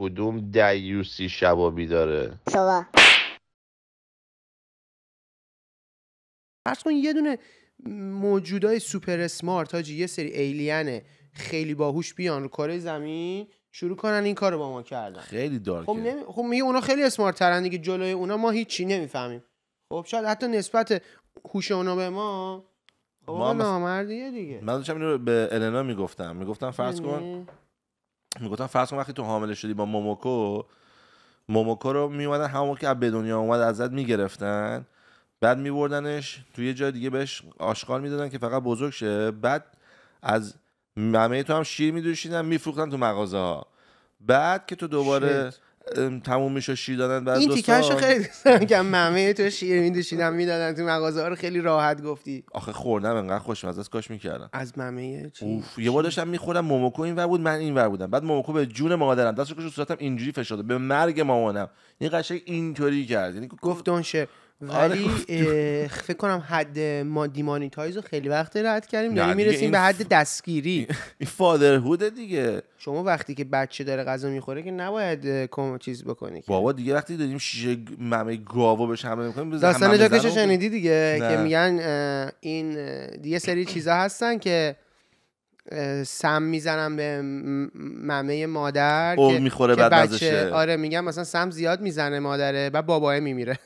کدوم دیوسی شبابی داره فرض کن یه دونه موجودای سوپر اسمارت هاجی یه سری ایلینه خیلی باهوش بیان رو کره زمین شروع کنن این کارو با ما کردن خیلی دارکه خب, نمی... خب میگه اونا خیلی اسمارت ترن دیگه جلوی اونا ما هیچی نمیفهمیم خب شاید حتی نسبت هوش اونا به ما خب ما نامردیه دیگه من داشتم اینو به النا میگفتم میگفتم فرض کن میگفتن فرض کن وقتی تو حامله شدی با موموکو موموکو رو میومدن همون که به دنیا اومد ازت میگرفتن بعد میبردنش توی یه جای دیگه بهش آشغال میدادن که فقط بزرگ شه بعد از ممه تو هم شیر میدوشیدن میفروختن تو مغازه ها بعد که تو دوباره تموم و شیر دادن برای این تیکاشو خیلی دوست که ممه تو شیر میدوشیدم میدادن تو مغازه رو خیلی راحت گفتی آخه خوردم انقدر خوشمزه از کاش میکردم از ممه چی اوف. یه بار داشتم میخوردم موموکو این ور بود من این ور بودم بعد موموکو به جون مادرم دستش رو صورتم اینجوری فشاده به مرگ مامانم این قشنگ اینطوری کرد یعنی گفت اون آره، ولی فکر کنم حد ما دیمانیتایز رو خیلی وقت رد کردیم یعنی داریم میرسیم به حد دستگیری این فادرهود دیگه شما وقتی که بچه داره غذا میخوره که نباید کم چیز بکنی بابا دیگه وقتی دادیم شیشه ممه گاوا بهش حمله میکنیم داستان جاکش شنیدی دیگه که میگن این دیگه سری چیزا هستن که سم میزنم به ممه مادر که بچه آره میگم مثلا سم زیاد میزنه مادره و باباه میمیره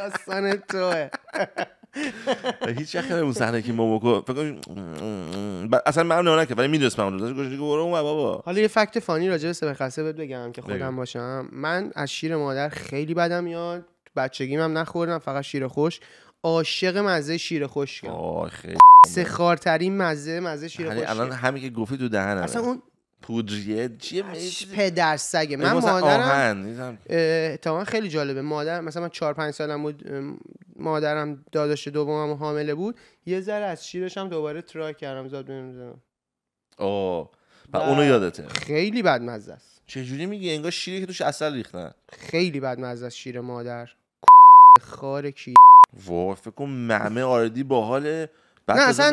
داستان توه هیچ وقت اون صحنه که موموکو فکر اصلا من نه که ولی میدونستم اون روزا گوش برو بابا حالا یه فکت فانی راجع به سبق خسته بهت بگم که خودم باشم من از شیر مادر خیلی بدم میاد بچگیم هم نخوردم فقط شیر خوش عاشق مزه شیر خوش آخ سخارترین مزه مزه شیر یعنی خوش الان همین که گفتی تو دهنم اصلا اون پودریه چیه پدر سگه من مادرم خیلی جالبه مادر مثلا من 4 5 سالم بود مادرم داداش دومم حامله بود یه ذره از شیرش هم دوباره ترای کردم زاد زدم اوه و اونو یادته خیلی بد مزه است جوری میگی انگار شیری که توش اصل ریختن خیلی بد مزه است شیر مادر خار کی وای فکر کنم ممه آردی باحاله نه اصلا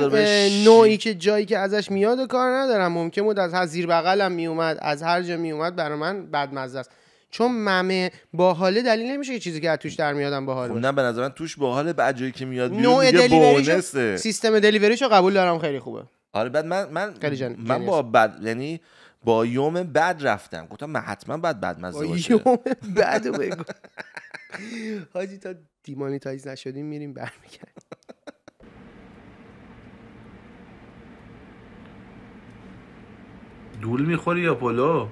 نوعی که جایی که ازش میاد و کار ندارم ممکن بود از هر زیر بغلم میومد از هر جا میومد برای من بد بدمزه است چون ممه با حاله دلیل نمیشه که چیزی که از توش در میادم با حاله خب، نه به نظر من توش حاله بعد جایی که میاد نوع دلیوریش سیستم رو قبول دارم خیلی خوبه آره بعد من من جن... من با بد یعنی با یوم بد رفتم گفتم من حتما بعد بد مزه باشه یوم بد بگو حاجی تا دیمانیتایز نشدیم میریم برمیگردیم دول میخوری یا پلو